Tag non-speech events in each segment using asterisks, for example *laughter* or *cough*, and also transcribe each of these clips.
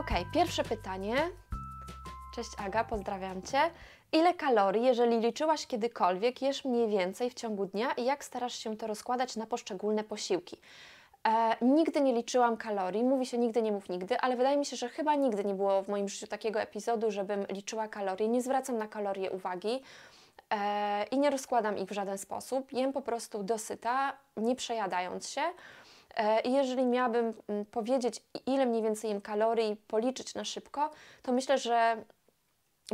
Ok, pierwsze pytanie. Cześć Aga, pozdrawiam Cię. Ile kalorii, jeżeli liczyłaś kiedykolwiek, jesz mniej więcej w ciągu dnia i jak starasz się to rozkładać na poszczególne posiłki? E, nigdy nie liczyłam kalorii, mówi się nigdy nie mów nigdy, ale wydaje mi się, że chyba nigdy nie było w moim życiu takiego epizodu, żebym liczyła kalorie. Nie zwracam na kalorie uwagi e, i nie rozkładam ich w żaden sposób. Jem po prostu dosyta, nie przejadając się. E, I jeżeli miałabym mm, powiedzieć, ile mniej więcej im kalorii policzyć na szybko, to myślę, że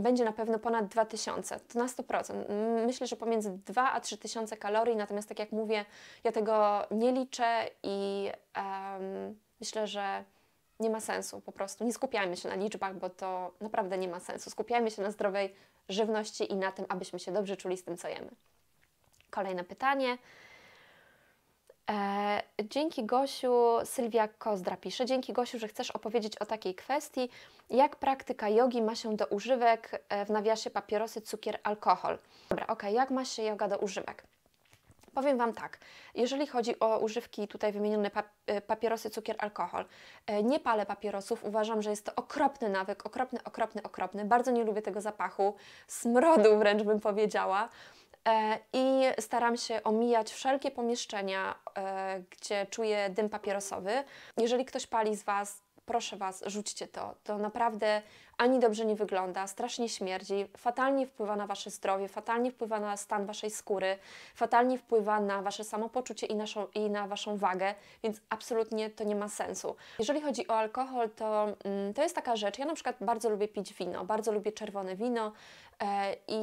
będzie na pewno ponad 2000, to na 100%. Myślę, że pomiędzy 2 a 3000 kalorii, natomiast tak jak mówię, ja tego nie liczę i um, myślę, że nie ma sensu po prostu. Nie skupiajmy się na liczbach, bo to naprawdę nie ma sensu. Skupiajmy się na zdrowej żywności i na tym, abyśmy się dobrze czuli z tym, co jemy. Kolejne pytanie. E, dzięki Gosiu, Sylwia Kozdra pisze, dzięki Gosiu, że chcesz opowiedzieć o takiej kwestii, jak praktyka jogi ma się do używek e, w nawiasie papierosy, cukier, alkohol. Dobra, okej, okay, jak ma się joga do używek? Powiem Wam tak, jeżeli chodzi o używki tutaj wymienione e, papierosy, cukier, alkohol, e, nie palę papierosów, uważam, że jest to okropny nawyk, okropny, okropny, okropny, bardzo nie lubię tego zapachu, smrodu wręcz bym powiedziała. E, i staram się omijać wszelkie pomieszczenia, e, gdzie czuję dym papierosowy. Jeżeli ktoś pali z Was, proszę Was, rzućcie to. To naprawdę ani dobrze nie wygląda, strasznie śmierdzi, fatalnie wpływa na Wasze zdrowie, fatalnie wpływa na stan Waszej skóry, fatalnie wpływa na Wasze samopoczucie i, naszą, i na Waszą wagę, więc absolutnie to nie ma sensu. Jeżeli chodzi o alkohol, to, mm, to jest taka rzecz, ja na przykład bardzo lubię pić wino, bardzo lubię czerwone wino e, i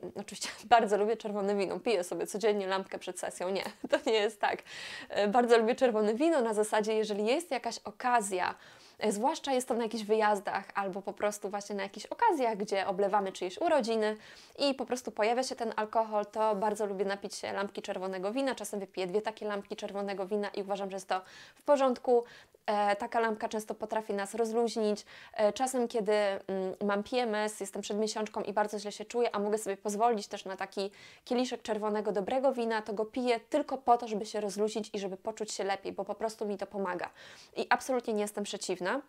*laughs* oczywiście bardzo lubię czerwone wino, piję sobie codziennie lampkę przed sesją, nie, *laughs* to nie jest tak. E, bardzo lubię czerwone wino na zasadzie, jeżeli jest jakaś okazja, E, zwłaszcza jest to na jakichś wyjazdach albo po prostu właśnie na jakichś okazjach, gdzie oblewamy czyjeś urodziny i po prostu pojawia się ten alkohol, to bardzo lubię napić się lampki czerwonego wina. Czasem wypiję dwie takie lampki czerwonego wina i uważam, że jest to w porządku. E, taka lampka często potrafi nas rozluźnić. E, czasem, kiedy mm, mam PMS, jestem przed miesiączką i bardzo źle się czuję, a mogę sobie pozwolić też na taki kieliszek czerwonego dobrego wina, to go piję tylko po to, żeby się rozluźnić i żeby poczuć się lepiej, bo po prostu mi to pomaga. I absolutnie nie jestem przeciwna.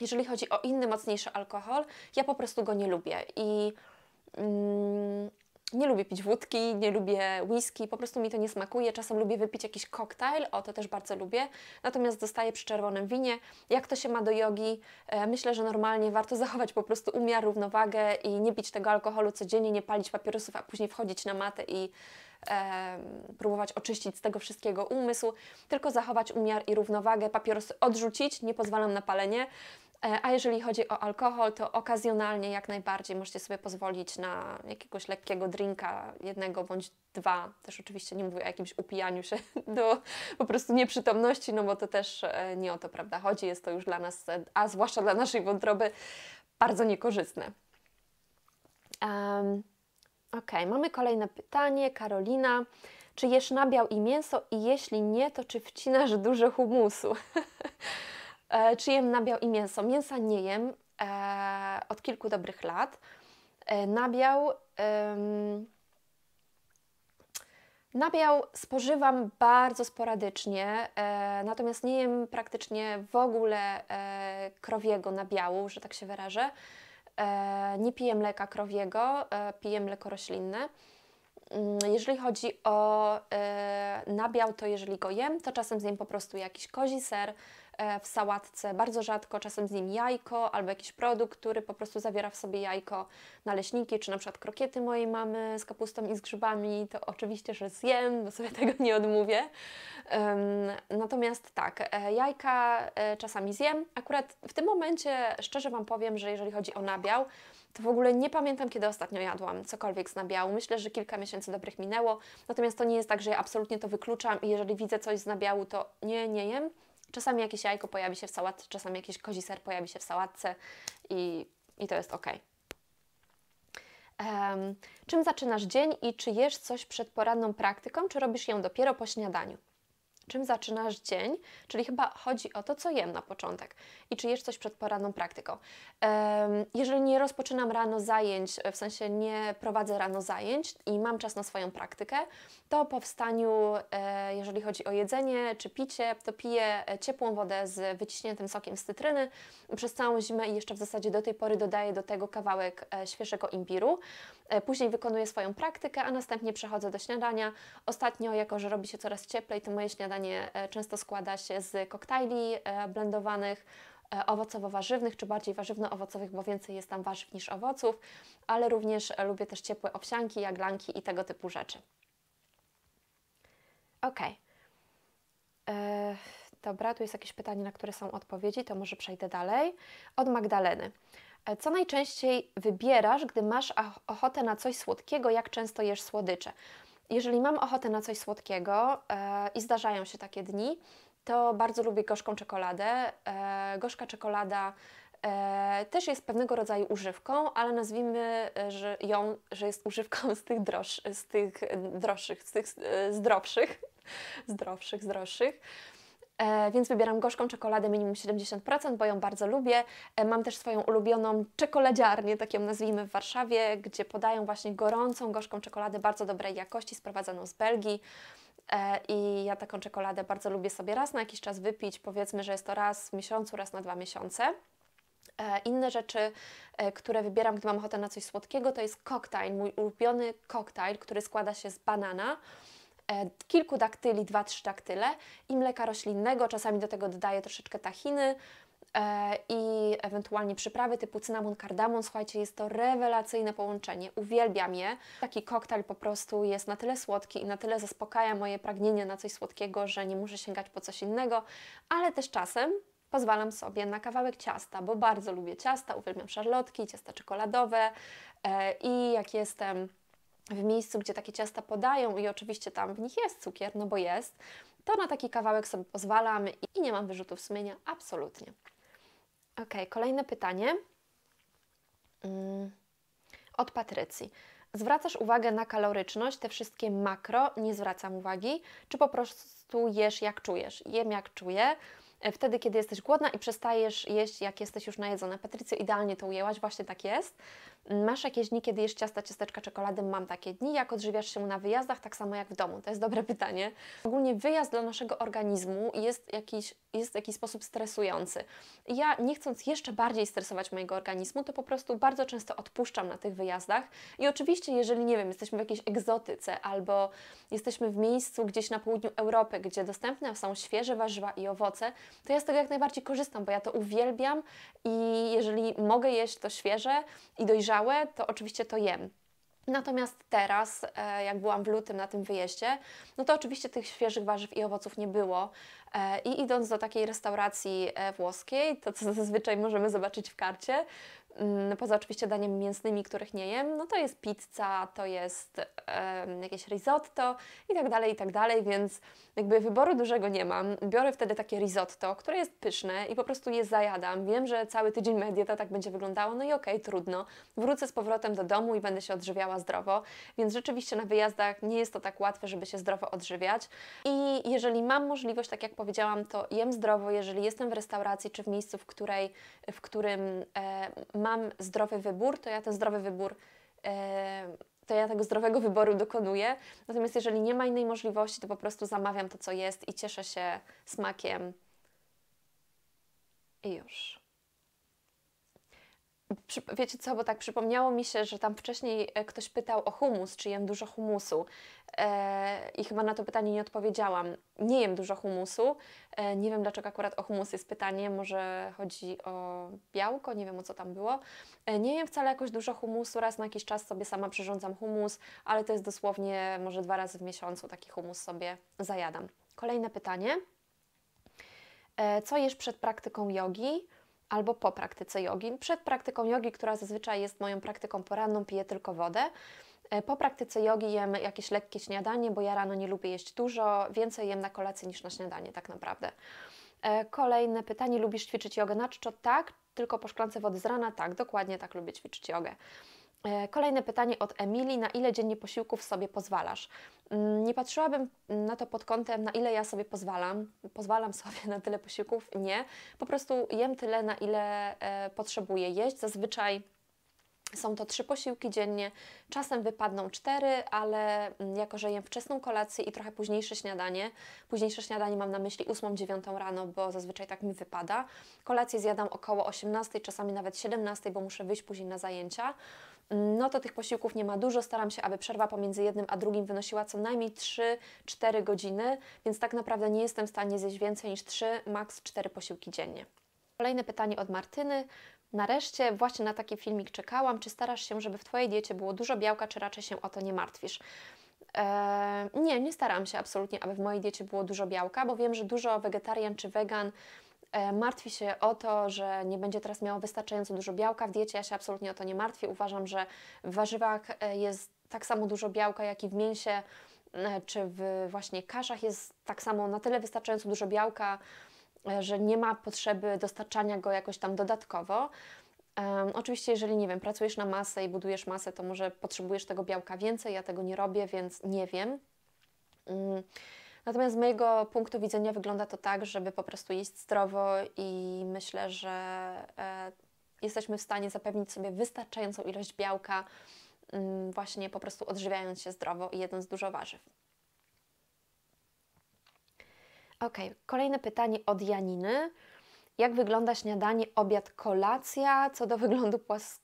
Jeżeli chodzi o inny, mocniejszy alkohol, ja po prostu go nie lubię i mm, nie lubię pić wódki, nie lubię whisky, po prostu mi to nie smakuje. Czasem lubię wypić jakiś koktajl, o to też bardzo lubię. Natomiast dostaję przy czerwonym winie. Jak to się ma do jogi? E, myślę, że normalnie warto zachować po prostu umiar, równowagę i nie pić tego alkoholu codziennie, nie palić papierosów, a później wchodzić na matę i e, próbować oczyścić z tego wszystkiego umysł, tylko zachować umiar i równowagę, papierosy odrzucić, nie pozwalam na palenie, E, a jeżeli chodzi o alkohol, to okazjonalnie jak najbardziej możecie sobie pozwolić na jakiegoś lekkiego drinka, jednego bądź dwa. Też oczywiście nie mówię o jakimś upijaniu się *laughs* do po prostu nieprzytomności, no bo to też e, nie o to, prawda, chodzi. Jest to już dla nas, e, a zwłaszcza dla naszej wątroby, bardzo niekorzystne. Um, ok, mamy kolejne pytanie. Karolina. Czy jesz nabiał i mięso? I jeśli nie, to czy wcinasz dużo humusu? *laughs* E, czy jem nabiał i mięso. Mięsa nie jem e, od kilku dobrych lat. E, nabiał. Nabiał spożywam bardzo sporadycznie, e, natomiast nie jem praktycznie w ogóle e, krowiego nabiału, że tak się wyrażę. E, nie piję mleka krowiego, piję mleko roślinne. Mm, jeżeli chodzi o nabiał, to jeżeli go jem, to czasem zjem po prostu jakiś kozi ser, E, w sałatce bardzo rzadko, czasem z nim jajko albo jakiś produkt, który po prostu zawiera w sobie jajko, naleśniki czy na przykład krokiety mojej mamy z kapustą i z grzybami, to oczywiście, że zjem, bo sobie *laughs* tego nie odmówię. Natomiast tak, e, jajka e, czasami zjem. Akurat w tym momencie szczerze Wam powiem, że jeżeli chodzi o nabiał, to w ogóle nie pamiętam, kiedy ostatnio jadłam cokolwiek z nabiału. Myślę, że kilka miesięcy dobrych minęło, natomiast to nie jest tak, że ja absolutnie to wykluczam i jeżeli widzę coś z nabiału, to nie, nie jem. Czasami jakieś jajko pojawi się w sałatce, czasami jakiś kozi ser pojawi się w sałatce i, i to jest ok. Um, czym zaczynasz dzień i czy jesz coś przed poranną praktyką, czy robisz ją dopiero po śniadaniu? czym zaczynasz dzień, czyli chyba chodzi o to, co jem na początek i czy jesz coś przed poranną praktyką. Jeżeli nie rozpoczynam rano zajęć, w sensie nie prowadzę rano zajęć i mam czas na swoją praktykę, to po wstaniu, e, jeżeli chodzi o jedzenie czy picie, to piję e, ciepłą wodę z wyciśniętym sokiem z cytryny przez całą zimę i jeszcze w zasadzie do tej pory dodaję do tego kawałek e, świeżego imbiru. Później wykonuję swoją praktykę, a następnie przechodzę do śniadania. Ostatnio, jako że robi się coraz cieplej, to moje śniadanie śniadanie e, często składa się z koktajli e, blendowanych, e, owocowo-warzywnych, czy bardziej warzywno-owocowych, bo więcej jest tam warzyw niż owoców, ale również lubię też ciepłe owsianki, jaglanki i tego typu rzeczy. Ok. Eee, dobra, tu jest jakieś pytanie, na które są odpowiedzi, to może przejdę dalej. Od Magdaleny. Co najczęściej wybierasz, gdy masz ochotę na coś słodkiego? Jak często jesz słodycze? jeżeli mam ochotę na coś słodkiego e, i zdarzają się takie dni, to bardzo lubię gorzką czekoladę. E, gorzka czekolada e, też jest pewnego rodzaju używką, ale nazwijmy że ją, że jest używką *laughs* z tych, droż, z tych droższych, z tych *laughs* zdrowszych, zdrowszych, zdrowszych. E, więc wybieram gorzką czekoladę minimum 70%, bo ją bardzo lubię. E, mam też swoją ulubioną czekoladziarnię, tak ją nazwijmy w Warszawie, gdzie podają właśnie gorącą, gorzką czekoladę bardzo dobrej jakości, sprowadzaną z Belgii. E, I ja taką czekoladę bardzo lubię sobie raz na jakiś czas wypić. Powiedzmy, że jest to raz w miesiącu, raz na dwa miesiące. Inne rzeczy, które wybieram, gdy mam ochotę na coś słodkiego, to jest koktajl, mój ulubiony koktajl, który składa się z banana, E, kilku daktyli, dwa, trzy daktyle i mleka roślinnego. Czasami do tego dodaję troszeczkę tahiny e, i ewentualnie przyprawy typu cynamon, kardamon. Słuchajcie, jest to rewelacyjne połączenie. Uwielbiam je. Taki koktajl po prostu jest na tyle słodki i na tyle zaspokaja moje pragnienie na coś słodkiego, że nie muszę sięgać po coś innego, ale też czasem pozwalam sobie na kawałek ciasta, bo bardzo lubię ciasta, uwielbiam szarlotki, ciasta czekoladowe e, i jak jestem w miejscu, gdzie takie ciasta podają i oczywiście tam w nich jest cukier, no bo jest, to na taki kawałek sobie pozwalam i nie mam wyrzutów sumienia, absolutnie. Ok, kolejne pytanie mm, od Patrycji. Zwracasz uwagę na kaloryczność, te wszystkie makro, nie zwracam uwagi, czy po prostu jesz jak czujesz? Jem jak czuję, e, wtedy kiedy jesteś głodna i przestajesz jeść jak jesteś już najedzona. Patrycjo, idealnie to ujęłaś, właśnie tak jest. Masz jakieś dni, kiedy jesz ciasta, ciasteczka, czekolady? Mam takie dni. Jak odżywiasz się na wyjazdach, tak samo jak w domu? To jest dobre *laughs* pytanie. Ogólnie wyjazd dla naszego organizmu jest, jakiś, jest w jakiś sposób stresujący. Ja nie chcąc jeszcze bardziej stresować mojego organizmu, to po prostu bardzo często odpuszczam na tych wyjazdach. I oczywiście, jeżeli, nie wiem, jesteśmy w jakiejś egzotyce albo jesteśmy w miejscu gdzieś na południu Europy, gdzie dostępne są świeże warzywa i owoce, to ja z tego jak najbardziej korzystam, bo ja to uwielbiam i jeżeli mogę jeść to świeże i dojrzałe, dojrzałe, to oczywiście to jem. Natomiast teraz, e, jak byłam w lutym na tym wyjeździe, no to oczywiście tych świeżych warzyw i owoców nie było, E, I idąc do takiej restauracji e, włoskiej, to co zazwyczaj możemy zobaczyć w karcie, mm, poza oczywiście daniem mięsnymi, których nie jem, no to jest pizza, to jest um, jakieś risotto i tak dalej, i tak dalej, więc jakby wyboru dużego nie mam. Biorę wtedy takie risotto, które jest pyszne i po prostu je zajadam. Wiem, że cały tydzień moja dieta tak będzie wyglądała, no i okej, okay, trudno. Wrócę z powrotem do domu i będę się odżywiała zdrowo, więc rzeczywiście na wyjazdach nie jest to tak łatwe, żeby się zdrowo odżywiać. I jeżeli mam możliwość, tak jak powiedziałam, to jem zdrowo, jeżeli jestem w restauracji czy w miejscu, w, której, w którym e, mam zdrowy wybór, to ja ten zdrowy wybór. E, to ja tego zdrowego wyboru dokonuję. Natomiast jeżeli nie ma innej możliwości, to po prostu zamawiam to, co jest i cieszę się smakiem. I już. Wiecie co, bo tak przypomniało mi się, że tam wcześniej e, ktoś pytał o humus, czy jem dużo humusu. E, I chyba na to pytanie nie odpowiedziałam. Nie jem dużo humusu. E, nie wiem dlaczego akurat o humus jest pytanie, może chodzi o białko, nie wiem o co tam było. E, nie jem wcale jakoś dużo humusu, raz na jakiś czas sobie sama przyrządzam humus, ale to jest dosłownie może dwa razy w miesiącu taki humus sobie zajadam. Kolejne pytanie. E, co jesz przed praktyką jogi? albo po praktyce jogi. Przed praktyką jogi, która zazwyczaj jest moją praktyką poranną, piję tylko wodę. E, po praktyce jogi jem jakieś lekkie śniadanie, bo ja rano nie lubię jeść dużo, więcej jem na kolację niż na śniadanie tak naprawdę. E, kolejne pytanie, lubisz ćwiczyć jogę na czczo? Tak, tylko po szklance wody z rana? Tak, dokładnie tak lubię ćwiczyć jogę. E, kolejne pytanie od Emilii. Na ile dziennie posiłków sobie pozwalasz? Mm, nie patrzyłabym na to pod kątem, na ile ja sobie pozwalam. Pozwalam sobie na tyle posiłków? Nie. Po prostu jem tyle, na ile e, potrzebuję jeść. Zazwyczaj są to trzy posiłki dziennie, czasem wypadną cztery, ale mm, jako, że jem wczesną kolację i trochę późniejsze śniadanie, późniejsze śniadanie mam na myśli 8-9 rano, bo zazwyczaj tak mi wypada. Kolację zjadam około 18, czasami nawet 17, bo muszę wyjść później na zajęcia no to tych posiłków nie ma dużo. Staram się, aby przerwa pomiędzy jednym a drugim wynosiła co najmniej 3-4 godziny, więc tak naprawdę nie jestem w stanie zjeść więcej niż 3, maks 4 posiłki dziennie. Kolejne pytanie od Martyny. Nareszcie właśnie na taki filmik czekałam. Czy starasz się, żeby w Twojej diecie było dużo białka, czy raczej się o to nie martwisz? Eee, nie, nie staram się absolutnie, aby w mojej diecie było dużo białka, bo wiem, że dużo wegetarian czy wegan E, martwi się o to, że nie będzie teraz miało wystarczająco dużo białka w diecie. Ja się absolutnie o to nie martwię. Uważam, że w warzywach e, jest tak samo dużo białka, jak i w mięsie, e, czy w właśnie kaszach jest tak samo na tyle wystarczająco dużo białka, że nie ma potrzeby dostarczania go jakoś tam dodatkowo. Um, oczywiście, jeżeli nie wiem, pracujesz na masę i budujesz masę, to może potrzebujesz tego białka więcej. Ja tego nie robię, więc nie wiem. Um, Natomiast z mojego punktu widzenia wygląda to tak, żeby po prostu jeść zdrowo i myślę, że e, jesteśmy w stanie zapewnić sobie wystarczającą ilość białka, mm, właśnie po prostu odżywiając się zdrowo i jedząc dużo warzyw. Ok, kolejne pytanie od Janiny. Jak wygląda śniadanie, obiad, kolacja? Co do wyglądu płaskiego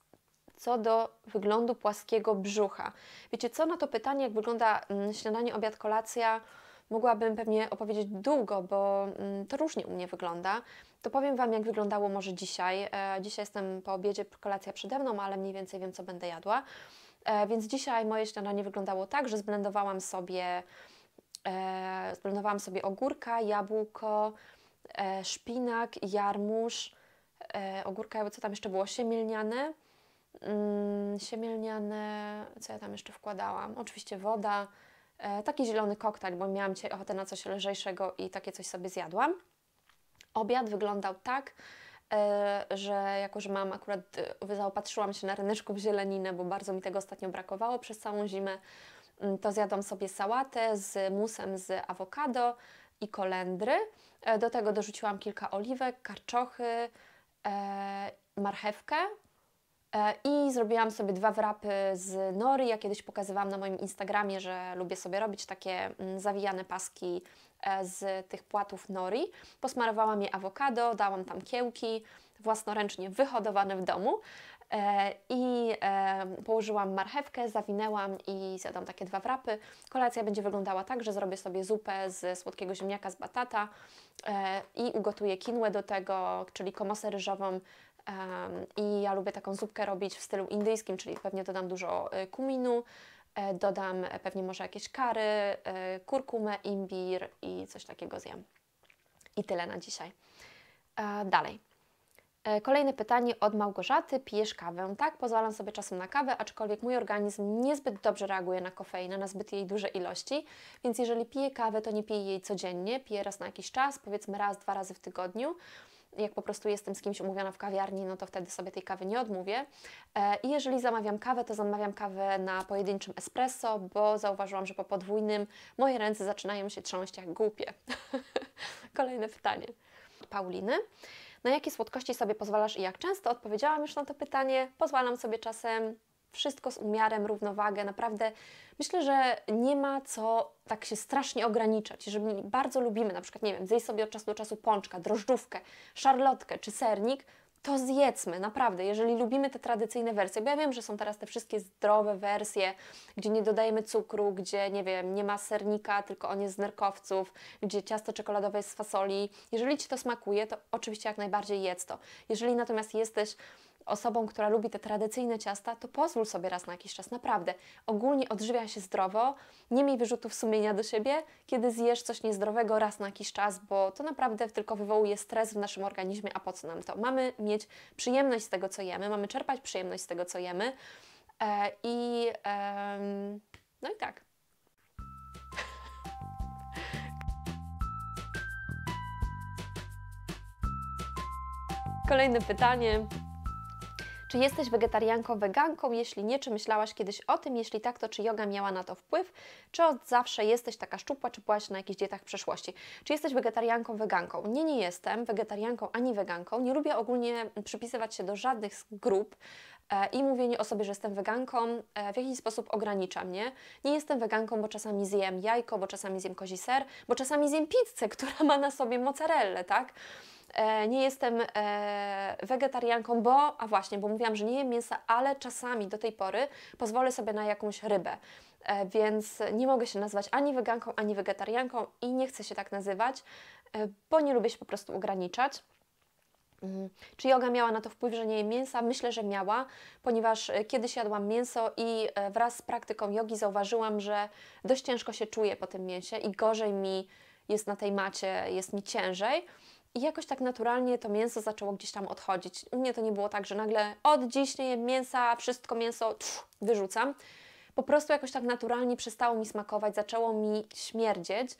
co do wyglądu płaskiego brzucha. Wiecie co, na to pytanie, jak wygląda mm, śniadanie, obiad, kolacja, Mogłabym pewnie opowiedzieć długo, bo mm, to różnie u mnie wygląda. To powiem Wam, jak wyglądało może dzisiaj. E, dzisiaj jestem po obiedzie, kolacja przede mną, ale mniej więcej wiem, co będę jadła. E, więc dzisiaj moje śniadanie wyglądało tak, że zblendowałam sobie, e, zblendowałam sobie ogórka, jabłko, szpinak, jarmuż, ogórka, co tam jeszcze było, siemielniane, mm, siemielniane, co ja tam jeszcze wkładałam? Oczywiście woda, E, taki zielony koktajl, bo miałam dzisiaj ochotę na coś lżejszego i takie coś sobie zjadłam. Obiad wyglądał tak, e, że jako, że mam akurat, e, zaopatrzyłam się na ryneczku w zieleninę, bo bardzo mi tego ostatnio brakowało przez całą zimę, mm, to zjadłam sobie sałatę z musem z awokado i kolendry. Do tego dorzuciłam kilka oliwek, karczochy, marchewkę, E, I zrobiłam sobie dwa wrapy z nori, Ja kiedyś pokazywałam na moim Instagramie, że lubię sobie robić takie mm, zawijane paski e, z tych płatów nori. Posmarowałam je awokado, dałam tam kiełki, własnoręcznie wyhodowane w domu. E, I położyłam marchewkę, zawinęłam i zjadłam takie dwa wrapy. Kolacja będzie wyglądała tak, że zrobię sobie zupę z słodkiego ziemniaka z batata i ugotuję kinłę do tego, czyli komosę ryżową i ja lubię taką zupkę robić w stylu indyjskim, czyli pewnie dodam dużo y, kuminu, e, dodam e, pewnie może jakieś kary, e, kurkumę, imbir i coś takiego zjem. I tyle na dzisiaj. Dalej. Kolejne pytanie od Małgorzaty. Pijesz kawę? Tak, pozwalam sobie czasem na kawę, aczkolwiek mój organizm niezbyt dobrze reaguje na kofeinę, na zbyt jej duże ilości, więc jeżeli piję kawę, to nie piję jej codziennie, piję raz na jakiś czas, powiedzmy raz, dwa razy w tygodniu. Jak po prostu jestem z kimś umówiona w kawiarni, no to wtedy sobie tej kawy nie odmówię. E, I jeżeli zamawiam kawę, to zamawiam kawę na pojedynczym espresso, bo zauważyłam, że po podwójnym moje ręce zaczynają się trząść jak głupie. *laughs* Kolejne pytanie. Pauliny. Na jakie słodkości sobie pozwalasz i jak często? Odpowiedziałam już na to pytanie. Pozwalam sobie czasem wszystko z umiarem, równowagę. Naprawdę myślę, że nie ma co tak się strasznie ograniczać. Jeżeli bardzo lubimy, na przykład, nie wiem, zjeść sobie od czasu do czasu pączka, drożdżówkę, szarlotkę czy sernik, to zjedzmy, naprawdę, jeżeli lubimy te tradycyjne wersje, bo ja wiem, że są teraz te wszystkie zdrowe wersje, gdzie nie dodajemy cukru, gdzie, nie wiem, nie ma sernika, tylko on jest z nerkowców, gdzie ciasto czekoladowe jest z fasoli. Jeżeli Ci to smakuje, to oczywiście jak najbardziej jedz to. Jeżeli natomiast jesteś osobą, która lubi te tradycyjne ciasta, to pozwól sobie raz na jakiś czas, naprawdę. Ogólnie odżywia się zdrowo, nie miej wyrzutów sumienia do siebie, kiedy zjesz coś niezdrowego raz na jakiś czas, bo to naprawdę tylko wywołuje stres w naszym organizmie, a po co nam to? Mamy mieć przyjemność z tego, co jemy, mamy czerpać przyjemność z tego, co jemy e, i e, no i tak. *laughs* Kolejne pytanie. Czy jesteś wegetarianką, weganką? Jeśli nie, czy myślałaś kiedyś o tym? Jeśli tak, to czy yoga miała na to wpływ? Czy od zawsze jesteś taka szczupła, czy byłaś na jakichś dietach w przeszłości? Czy jesteś wegetarianką, weganką? Nie, nie jestem wegetarianką ani weganką. Nie lubię ogólnie przypisywać się do żadnych grup e, i mówienie o sobie, że jestem weganką, e, w jakiś sposób ogranicza mnie. Nie jestem weganką, bo czasami zjem jajko, bo czasami zjem kozi ser, bo czasami zjem pizzę, *laughs* która ma na sobie mozzarellę, tak? E, nie jestem e, wegetarianką, bo, a właśnie, bo mówiłam, że nie jem mięsa, ale czasami do tej pory pozwolę sobie na jakąś rybę. E, więc nie mogę się nazwać ani weganką, ani wegetarianką i nie chcę się tak nazywać, bo nie lubię się po prostu ograniczać. Mm, czy joga miała na to wpływ, że nie jem mięsa? Myślę, że miała, ponieważ kiedyś jadłam mięso i wraz z praktyką jogi zauważyłam, że dość ciężko się czuję po tym mięsie i gorzej mi jest na tej macie, jest mi ciężej. I jakoś tak naturalnie to mięso zaczęło gdzieś tam odchodzić. mnie to nie było tak, że nagle od dziś nie jem mięsa, wszystko mięso wyrzucam. Po prostu jakoś tak naturalnie przestało mi smakować, zaczęło mi śmierdzieć.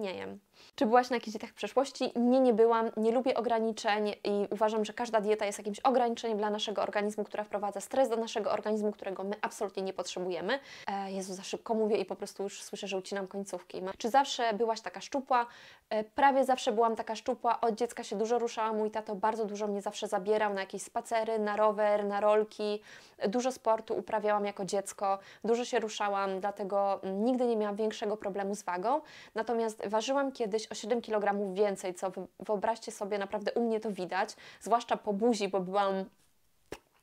Nie wiem, czy byłaś na jakichś dietach w przeszłości? Nie, nie byłam. Nie lubię ograniczeń i uważam, że każda dieta jest jakimś ograniczeniem dla naszego organizmu, która wprowadza stres do naszego organizmu, którego my absolutnie nie potrzebujemy. E, Jezu, za szybko mówię i po prostu już słyszę, że ucinam końcówki. Czy zawsze byłaś taka szczupła? E, prawie zawsze byłam taka szczupła. Od dziecka się dużo ruszałam. Mój tato bardzo dużo mnie zawsze zabierał na jakieś spacery, na rower, na rolki. Dużo sportu uprawiałam jako dziecko. Dużo się ruszałam, dlatego nigdy nie miałam większego problemu z wagą. Natomiast ważyłam kiedyś kiedyś o 7 kg więcej, co wyobraźcie sobie, naprawdę u mnie to widać, zwłaszcza po buzi, bo byłam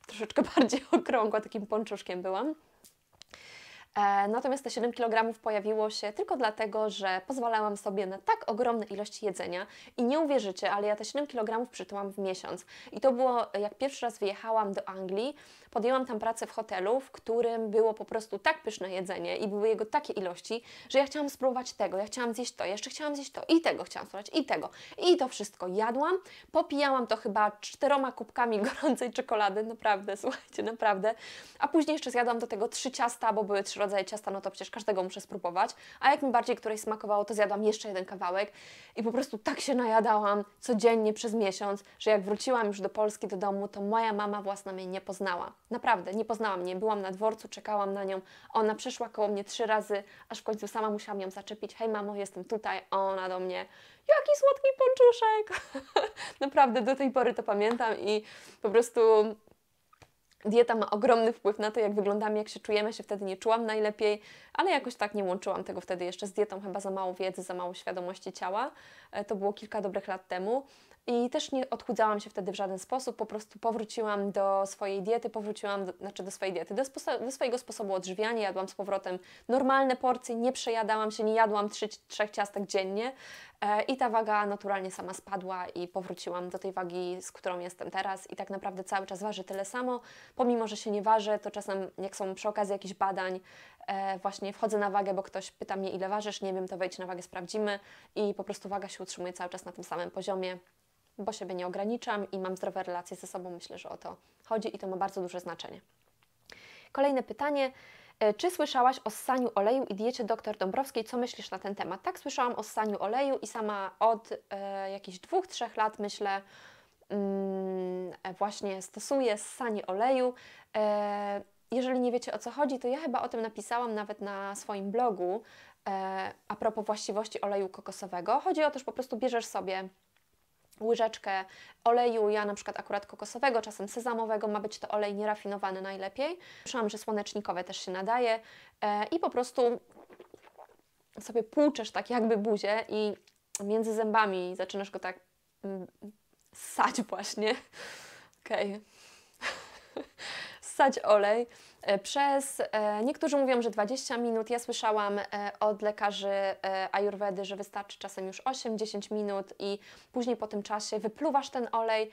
troszeczkę *laughs* bardziej okrągła, takim ponczuszkiem byłam. E, natomiast te 7 kg pojawiło się tylko dlatego, że pozwalałam sobie na tak ogromne ilości jedzenia i nie uwierzycie, ale ja te 7 kg przytyłam w miesiąc. I to było jak pierwszy raz wyjechałam do Anglii, podjęłam tam pracę w hotelu, w którym było po prostu tak pyszne jedzenie i były jego takie ilości, że ja chciałam spróbować tego, ja chciałam zjeść to, jeszcze chciałam zjeść to i tego chciałam spróbować i tego. I to wszystko jadłam, popijałam to chyba czteroma kubkami *laughs* gorącej czekolady, naprawdę, słuchajcie, naprawdę. A później jeszcze zjadłam do tego trzy ciasta, bo były trzy rodzaje ciasta, no to przecież każdego muszę spróbować. A jak mi bardziej której smakowało, to zjadłam jeszcze jeden kawałek i po prostu tak się najadałam codziennie przez miesiąc, że jak wróciłam już do Polski, do domu, to moja mama własna mnie nie poznała. Naprawdę, nie poznała mnie. Byłam na dworcu, czekałam na nią. Ona przeszła koło mnie trzy razy, aż w końcu sama musiałam ją zaczepić. Hej mamo, jestem tutaj. Ona do mnie, jaki słodki ponczuszek. *laughs* Naprawdę, do tej pory to pamiętam i po prostu dieta ma ogromny wpływ na to, jak wyglądamy, jak się czujemy. się wtedy nie czułam najlepiej, ale jakoś tak nie łączyłam tego wtedy jeszcze z dietą. Chyba za mało wiedzy, za mało świadomości ciała. E, to było kilka dobrych lat temu. I też nie odchudzałam się wtedy w żaden sposób, po prostu powróciłam do swojej diety, powróciłam, do, znaczy do swojej diety, do, sposo- do swojego sposobu odżywiania, jadłam z powrotem normalne porcje, nie przejadałam się, nie jadłam trzy, trzech ciastek dziennie e, i ta waga naturalnie sama spadła i powróciłam do tej wagi, z którą jestem teraz i tak naprawdę cały czas ważę tyle samo, pomimo, że się nie ważę, to czasem jak są przy okazji jakichś badań, e, właśnie wchodzę na wagę, bo ktoś pyta mnie ile ważysz, nie wiem, to wejdź na wagę, sprawdzimy i po prostu waga się utrzymuje cały czas na tym samym poziomie bo siebie nie ograniczam i mam zdrowe relacje ze sobą. Myślę, że o to chodzi i to ma bardzo duże znaczenie. Kolejne pytanie. E, czy słyszałaś o ssaniu oleju i diecie dr Dąbrowskiej? Co myślisz na ten temat? Tak, słyszałam o ssaniu oleju i sama od e, jakichś dwóch, trzech lat myślę, mm, właśnie stosuję ssanie oleju. E, jeżeli nie wiecie o co chodzi, to ja chyba o tym napisałam nawet na swoim blogu e, a propos właściwości oleju kokosowego. Chodzi o to, że po prostu bierzesz sobie łyżeczkę oleju, ja na przykład akurat kokosowego, czasem sezamowego, ma być to olej nierafinowany najlepiej. Słyszałam, że słonecznikowe też się nadaje e, i po prostu sobie płuczesz tak jakby buzię i między zębami zaczynasz go tak mm, ssać właśnie. *laughs* Okej. Okay. *laughs* ssać olej E, przez, e, niektórzy mówią, że 20 minut. Ja słyszałam e, od lekarzy ayurvedy, że wystarczy czasem już 8-10 minut i później po tym czasie wypluwasz ten olej,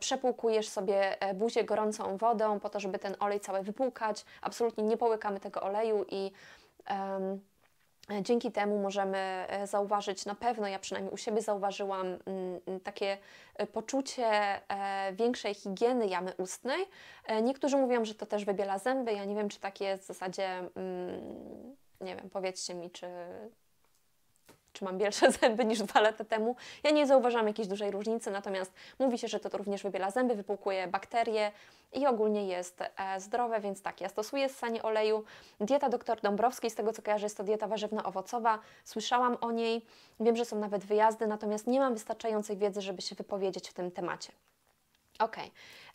przepłukujesz sobie buzię gorącą wodą po to, żeby ten olej cały wypłukać. Absolutnie nie połykamy tego oleju i... Um, E, dzięki temu możemy e, zauważyć, na pewno ja przynajmniej u siebie zauważyłam mm, takie e, poczucie większej higieny jamy ustnej. Niektórzy mówią, że to też wybiela zęby. Ja nie wiem, czy takie jest w zasadzie, mm, nie wiem, powiedzcie mi, czy czy mam bielsze *laughs* zęby niż dwa lata temu. Ja nie zauważam jakiejś dużej różnicy, natomiast mówi się, że to również wybiela zęby, wypłukuje bakterie i ogólnie jest e, zdrowe, więc tak, ja stosuję ssanie oleju. Dieta dr Dąbrowskiej, z tego co kojarzę, jest to dieta warzywno-owocowa. Słyszałam o niej, wiem, że są nawet wyjazdy, natomiast nie mam wystarczającej wiedzy, żeby się wypowiedzieć w tym temacie. Okej.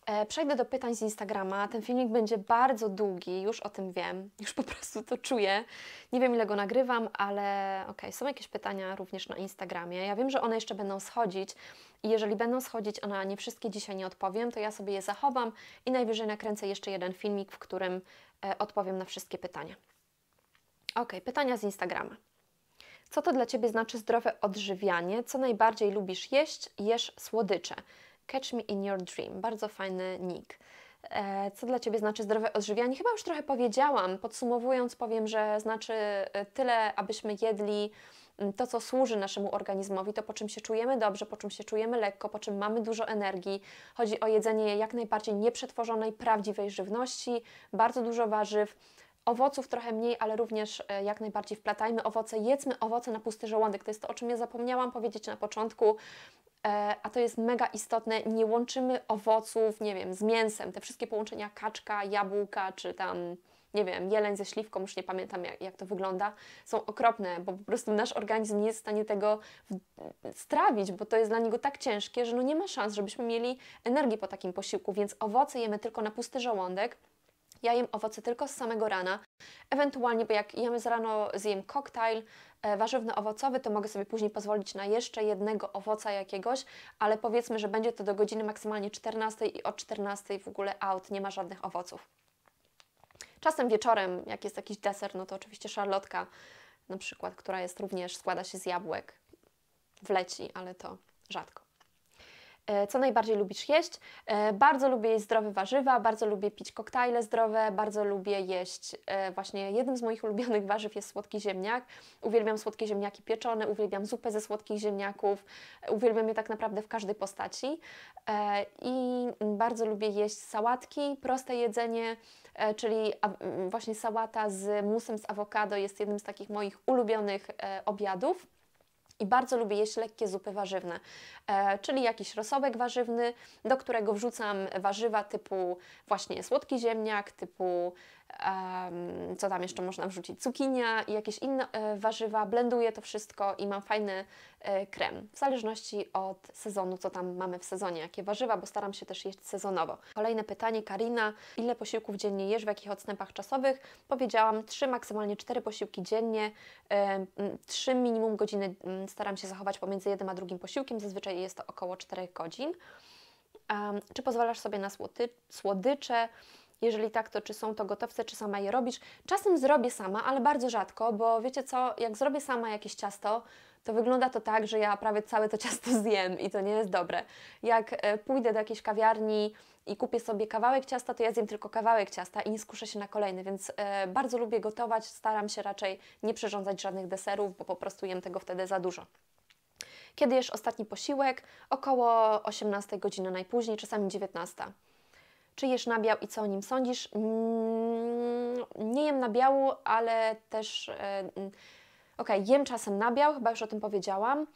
E, przejdę do pytań z Instagrama. Ten filmik będzie bardzo długi, już o tym wiem, *laughs* już po prostu to czuję. Nie wiem, ile go nagrywam, ale okej, okay, są jakieś pytania również na Instagramie. Ja wiem, że one jeszcze będą schodzić i jeżeli będą schodzić, a na nie wszystkie dzisiaj nie odpowiem, to ja sobie je zachowam i najwyżej nakręcę jeszcze jeden filmik, w którym e, odpowiem na wszystkie pytania. Ok, pytania z Instagrama. Co to dla Ciebie znaczy zdrowe odżywianie? Co najbardziej lubisz jeść? Jesz słodycze. Catch Me in Your Dream. Bardzo fajny nick. E, co dla Ciebie znaczy zdrowe odżywianie? Chyba już trochę powiedziałam. Podsumowując, powiem, że znaczy e, tyle, abyśmy jedli mm, to, co służy naszemu organizmowi, to po czym się czujemy dobrze, po czym się czujemy lekko, po czym mamy dużo energii. Chodzi o jedzenie jak najbardziej nieprzetworzonej, prawdziwej żywności, bardzo dużo warzyw, owoców trochę mniej, ale również e, jak najbardziej wplatajmy owoce, jedzmy owoce na pusty żołądek. To jest to, o czym ja zapomniałam powiedzieć na początku. E, a to jest mega istotne, nie łączymy owoców, nie wiem, z mięsem. Te wszystkie połączenia kaczka, jabłka czy tam nie wiem, jeleń ze śliwką, już nie pamiętam jak, jak to wygląda, są okropne, bo po prostu nasz organizm nie jest w stanie tego strawić, bo to jest dla niego tak ciężkie, że no nie ma szans, żebyśmy mieli energii po takim posiłku, więc owoce jemy tylko na pusty żołądek. Ja jem owoce tylko z samego rana, ewentualnie, bo jak jem z rano, zjem koktajl e, warzywno-owocowy, to mogę sobie później pozwolić na jeszcze jednego owoca jakiegoś, ale powiedzmy, że będzie to do godziny maksymalnie 14 i od 14 w ogóle out, nie ma żadnych owoców. Czasem wieczorem, jak jest jakiś deser, no to oczywiście szarlotka na przykład, która jest również, składa się z jabłek, wleci, ale to rzadko. E, co najbardziej lubisz jeść. E, bardzo lubię jeść zdrowe warzywa, bardzo lubię pić koktajle zdrowe, bardzo lubię jeść e, właśnie jednym z moich *laughs* ulubionych warzyw jest słodki ziemniak. Uwielbiam słodkie ziemniaki pieczone, uwielbiam zupę ze słodkich ziemniaków, uwielbiam je tak naprawdę w każdej postaci. I bardzo lubię jeść sałatki, proste jedzenie, czyli właśnie sałata z musem z awokado jest jednym z takich moich ulubionych obiadów i bardzo lubię jeść lekkie zupy warzywne, e, czyli jakiś rosobek warzywny, do którego wrzucam warzywa typu właśnie słodki ziemniak, typu co tam jeszcze można wrzucić, cukinia i jakieś inne e, warzywa, blenduję to wszystko i mam fajny e, krem, w zależności od sezonu, co tam mamy w sezonie, jakie warzywa, bo staram się też jeść sezonowo. Kolejne pytanie, Karina, ile posiłków dziennie jesz, w jakich odstępach czasowych? Powiedziałam 3, maksymalnie 4 posiłki dziennie, 3 minimum godziny staram się zachować pomiędzy jednym a drugim posiłkiem, zazwyczaj jest to około 4 godzin. Czy pozwalasz sobie na słodycze? Jeżeli tak, to czy są to gotowce, czy sama je robisz? Czasem zrobię sama, ale bardzo rzadko, bo wiecie co, jak zrobię sama jakieś ciasto, to wygląda to tak, że ja prawie całe to *laughs* ciasto zjem i to nie jest dobre. Jak e, pójdę do jakiejś kawiarni i kupię sobie kawałek ciasta, to ja zjem tylko kawałek ciasta i nie skuszę się na kolejny, więc e, bardzo lubię gotować, staram się raczej nie przyrządzać żadnych deserów, bo po prostu jem tego wtedy za dużo. Kiedy jesz ostatni posiłek? Około 18 godziny najpóźniej, czasami 19. Czy jesz nabiał i co o nim sądzisz? Mm, nie jem nabiału, ale też. E, mm, ok, jem czasem nabiał, chyba już o tym powiedziałam.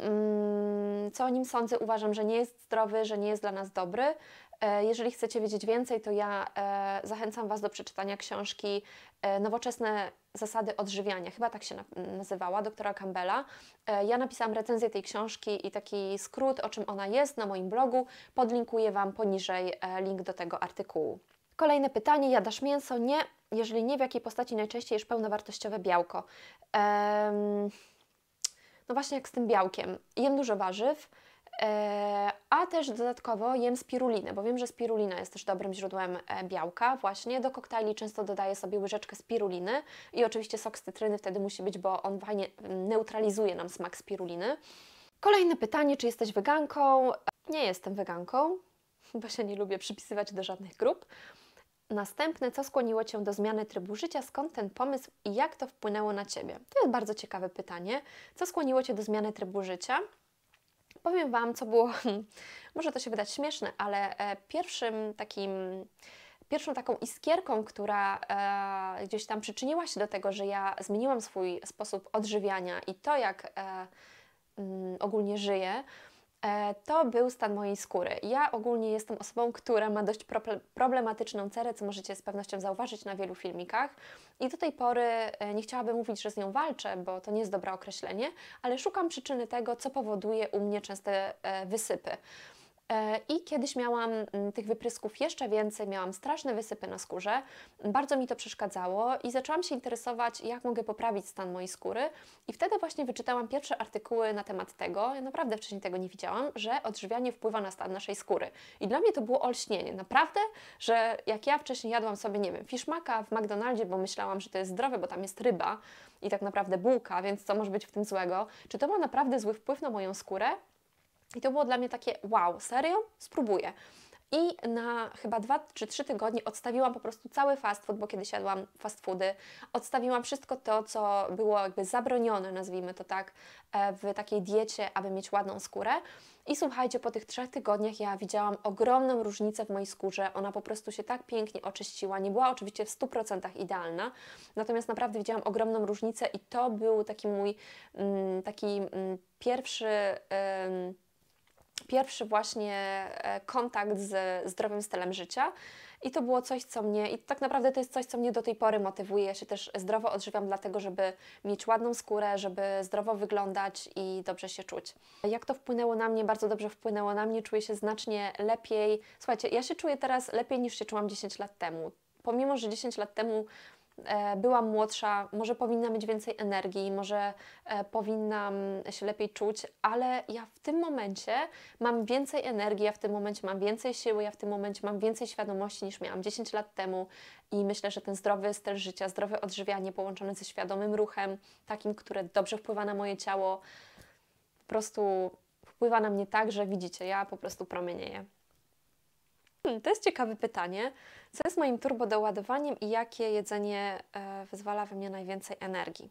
Mm, co o nim sądzę? Uważam, że nie jest zdrowy, że nie jest dla nas dobry. E, jeżeli chcecie wiedzieć więcej, to ja e, zachęcam Was do przeczytania książki e, Nowoczesne zasady odżywiania, chyba tak się nazywała, doktora Campbella. Ja napisałam recenzję tej książki i taki skrót, o czym ona jest na moim blogu. Podlinkuję Wam poniżej link do tego artykułu. Kolejne pytanie, jadasz mięso? Nie. Jeżeli nie, w jakiej postaci najczęściej jesz pełnowartościowe białko? no właśnie jak z tym białkiem. Jem dużo warzyw, E, a też dodatkowo jem spirulinę, bo wiem, że spirulina jest też dobrym źródłem e, białka właśnie. Do koktajli często dodaję sobie łyżeczkę spiruliny i oczywiście sok z cytryny wtedy musi być, bo on fajnie mm, neutralizuje nam smak spiruliny. Kolejne pytanie, czy jesteś weganką? Nie jestem weganką, *laughs* bo się nie lubię przypisywać do żadnych grup. Następne, co skłoniło Cię do zmiany trybu życia? Skąd ten pomysł i jak to wpłynęło na Ciebie? To jest bardzo ciekawe pytanie. Co skłoniło Cię do zmiany trybu życia? powiem Wam, co było, *laughs* może to się wydać śmieszne, ale e, pierwszym takim, pierwszą taką iskierką, która e, gdzieś tam przyczyniła się do tego, że ja zmieniłam swój sposób odżywiania i to, jak e, mm, ogólnie żyję, E, to był stan mojej skóry. Ja ogólnie jestem osobą, która ma dość problematyczną cerę, co możecie z pewnością zauważyć na wielu filmikach. I do tej pory e, nie chciałabym mówić, że z nią walczę, bo to nie jest dobre określenie, ale szukam przyczyny tego, co powoduje u mnie częste e, wysypy. E, I kiedyś miałam mm, tych wyprysków jeszcze więcej, miałam straszne wysypy na skórze, bardzo mi to przeszkadzało i zaczęłam się interesować, jak mogę poprawić stan mojej skóry. I wtedy właśnie wyczytałam pierwsze artykuły na temat tego, ja naprawdę wcześniej tego nie widziałam, że odżywianie wpływa na stan naszej skóry. I dla mnie to było olśnienie, naprawdę, że jak ja wcześniej jadłam sobie, nie wiem, fiszmaka w McDonaldzie, bo myślałam, że to jest zdrowe, bo tam jest ryba i tak naprawdę bułka, więc co może być w tym złego? Czy to ma naprawdę zły wpływ na moją skórę? I to było dla mnie takie wow, serio? Spróbuję. I na chyba dwa czy trzy tygodnie odstawiłam po prostu cały fast food, bo kiedy siadłam fast foody, odstawiłam wszystko to, co było jakby zabronione, nazwijmy to tak, e, w takiej diecie, aby mieć ładną skórę. I słuchajcie, po tych trzech tygodniach ja widziałam ogromną różnicę w mojej skórze. Ona po prostu się tak pięknie oczyściła. Nie była oczywiście w 100% idealna, natomiast naprawdę widziałam ogromną różnicę i to był taki mój mm, taki mm, pierwszy pierwszy właśnie e, kontakt z zdrowym stylem życia. I to było coś, co mnie, i tak naprawdę to jest coś, co mnie do tej pory motywuje. Ja się też zdrowo odżywiam, dlatego, żeby mieć ładną skórę, żeby zdrowo wyglądać i dobrze się czuć. Jak to wpłynęło na mnie? Bardzo dobrze wpłynęło na mnie, czuję się znacznie lepiej. Słuchajcie, ja się czuję teraz lepiej niż się czułam 10 lat temu. Pomimo, że 10 lat temu E, byłam młodsza, może powinna mieć więcej energii, może e, powinnam mm, się lepiej czuć, ale ja w tym momencie mam więcej energii, ja w tym momencie mam więcej siły, ja w tym momencie mam więcej świadomości niż miałam 10 lat temu i myślę, że ten zdrowy styl życia, zdrowe odżywianie połączone ze świadomym ruchem, takim, które dobrze wpływa na moje ciało, po prostu wpływa na mnie tak, że widzicie, ja po prostu promienieję. Hmm, to jest ciekawe pytanie. Co jest moim turbo doładowaniem i jakie jedzenie e, wyzwala we mnie najwięcej energii?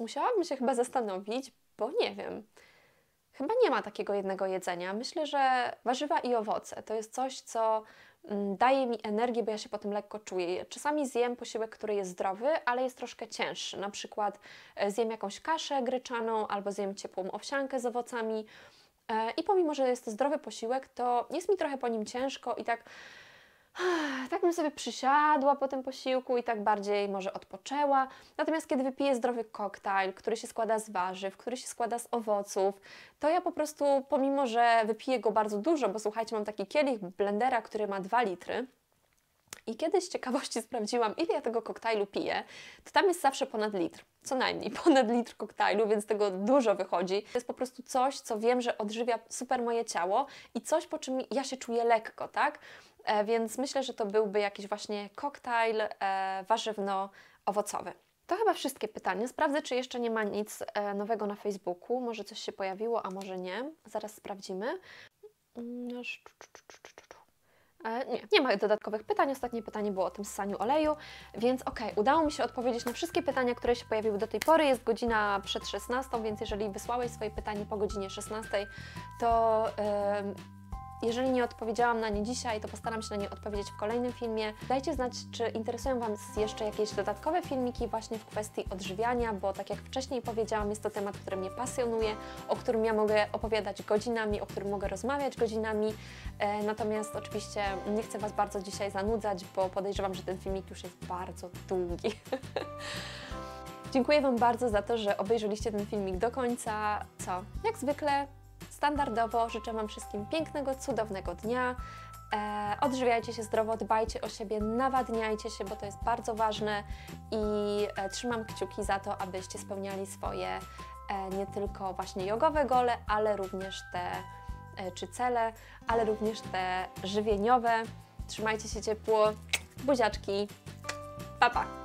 Musiałabym się chyba zastanowić, bo nie wiem. Chyba nie ma takiego jednego jedzenia. Myślę, że warzywa i owoce to jest coś, co mm, daje mi energię, bo ja się potem lekko czuję. Czasami zjem posiłek, który jest zdrowy, ale jest troszkę cięższy. Na przykład e, zjem jakąś kaszę gryczaną albo zjem ciepłą owsiankę z owocami. E, I pomimo, że jest to zdrowy posiłek, to jest mi trochę po nim ciężko i tak ah, tak bym sobie przysiadła po tym posiłku i tak bardziej może odpoczęła. Natomiast kiedy wypiję zdrowy koktajl, który się składa z warzyw, który się składa z owoców, to ja po prostu, pomimo że wypiję go bardzo dużo, bo słuchajcie, mam taki kielich blendera, który ma 2 litry, i kiedyś z ciekawości *laughs* sprawdziłam, ile ja tego koktajlu piję, to tam jest zawsze ponad litr. Co najmniej *laughs* ponad litr koktajlu, więc tego dużo wychodzi. To jest po prostu coś, co wiem, że odżywia super moje ciało i coś, po czym ja się czuję lekko, tak? E, więc myślę, że to byłby jakiś właśnie koktajl e, warzywno-owocowy. To chyba wszystkie pytania. Sprawdzę, czy jeszcze nie ma nic e, nowego na Facebooku. Może coś się pojawiło, a może nie. Zaraz sprawdzimy. Mm, E, nie, nie ma dodatkowych pytań. Ostatnie pytanie było o tym ssaniu oleju, więc okej, okay, udało mi się odpowiedzieć na wszystkie pytania, które się pojawiły do tej pory. Jest godzina przed 16, więc jeżeli wysłałeś swoje pytanie po godzinie 16, to. Yy, jeżeli nie odpowiedziałam na nie dzisiaj, to postaram się na nie odpowiedzieć w kolejnym filmie. Dajcie znać, czy interesują Wam jeszcze jakieś dodatkowe filmiki właśnie w kwestii odżywiania, bo tak jak wcześniej powiedziałam, jest to temat, który mnie pasjonuje, o którym ja mogę opowiadać godzinami, o którym mogę rozmawiać godzinami. E, natomiast oczywiście nie chcę Was bardzo dzisiaj zanudzać, bo podejrzewam, że ten filmik już jest bardzo długi. *laughs* Dziękuję Wam bardzo za to, że obejrzeliście ten filmik do końca. Co? Jak zwykle standardowo życzę Wam wszystkim pięknego, cudownego dnia. E, odżywiajcie się zdrowo, dbajcie o siebie, nawadniajcie się, bo to jest bardzo ważne i e, trzymam kciuki za to, abyście spełniali swoje e, nie tylko właśnie jogowe gole, ale również te czy cele, ale również te żywieniowe. Trzymajcie się ciepło, buziaczki, pa pa!